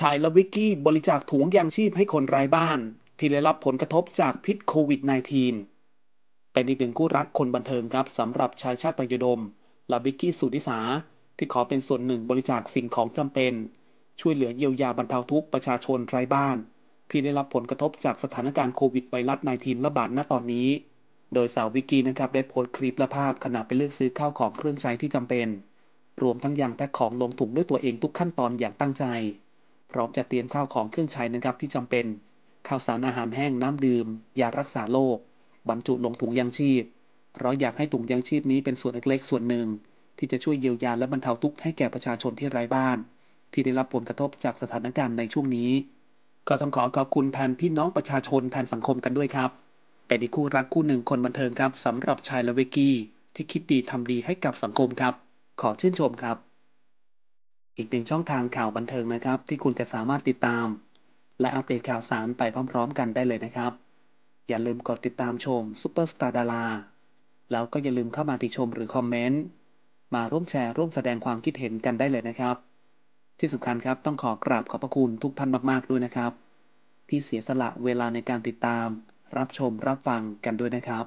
ชายและวิกกี้บริจาคถุงยางชีพให้คนไร้บ้านที่ได้รับผลกระทบจากพิษโควิด -19 เป็นอีกหนึ่งคู่รักคนบันเทิงครับสำหรับชายชาติตยดมและวิกกี้สุนิสา ที่ขอเป็นส่วนหนึ่งบริจาคสิ่งของจำเป็น ช่วยเหลือเยียวยาบรรเทาทุกข์ประชาชนไร้บ้านที่ได้รับผลกระทบจากสถานการณ์โควิดไวรัส -19 ระบาดณตอนนี้ โดยสาววิกกี้นะครับได้โพสต์คลิปและภาพขณะไปเลือกซื้อข้าวของเครื่องใช้ที่จำเป็น รวมทั้งยังแพ็คของลงถุงด้วยตัวเองทุกขั้นตอนอย่างตั้งใจพร้อมจะเตรียมข้าวของเครื่องใช้นะครับที่จำเป็นข้าวสารอาหารแห้งน้ำดื่มยารักษาโรคบรรจุลงถุงยางชีพเพราะอยากให้ถุงยางชีพนี้ เป็นส่วนเล็กๆ ส่วนหนึ่ง ที่จะช่วยเยียวยาและบรรเทาทุกข์ให้แก่ประชาชนที่ไร้บ้าน ที่ได้รับผลกระทบจากสถานการณ์ในช่วงนี้ ก็ต้องขอขอบคุณแทนพี่น้องประชาชนแทนสังคมกันด้วยครับเป็นอีกคู่รักคู่หนึ่งคนบันเทิงครับสำหรับชายและเวกี้ที่คิดดีทำดีให้กับสังคมครับ ขอชื่นชมครับอีกหนึ่งช่องทางข่าวบันเทิงนะครับที่คุณจะสามารถติดตาม และอัปเดตข่าวสารไปพร้อมๆ กันได้เลยนะครับ อย่าลืมกดติดตามชมซูเปอร์สตาร์ดาราแล้วก็อย่าลืมเข้ามาติชมหรือคอมเมนต์มาร่วมแชร์ร่วมแสดงความคิดเห็นกันได้เลยนะครับ ที่สำคัญครับต้องขอกราบขอบพระคุณทุกท่านมากๆ ด้วยนะครับ ที่เสียสละเวลาในการติดตาม รับชมรับฟังกันด้วยนะครับ